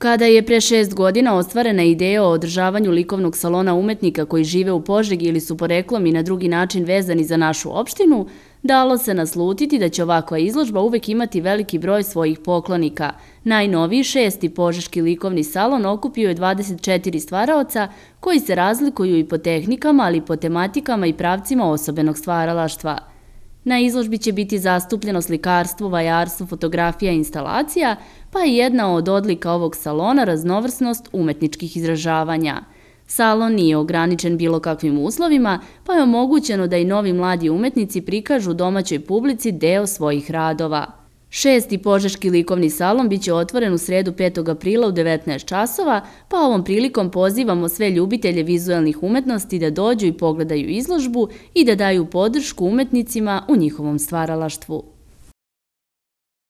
Kada je pre šest godina ostvarena ideja o održavanju likovnog salona umetnika koji žive u Požegi ili su poreklom i na drugi način vezani za našu opštinu, dalo se naslutiti da će ovakva izložba uvek imati veliki broj svojih poklonika. Najnoviji šesti Požeški likovni salon okupio je 24 stvaraoca koji se razlikuju i po tehnikama, ali i po tematikama i pravcima osobenog stvaralaštva. Na izložbi će biti zastupljeno slikarstvo, vajarstvo, fotografija i instalacija, pa i jedna od odlika ovog salona raznovrsnost umetničkih izražavanja. Salon nije ograničen bilo kakvim uslovima, pa je omogućeno da i novi mladi umetnici prikažu domaćoj publici deo svojih radova. Šesti Požeški likovni salon biće otvoren u sredu 5. aprila u 19. časova, pa ovom prilikom pozivamo sve ljubitelje vizualnih umetnosti da dođu i pogledaju izložbu i da daju podršku umetnicima u njihovom stvaralaštvu.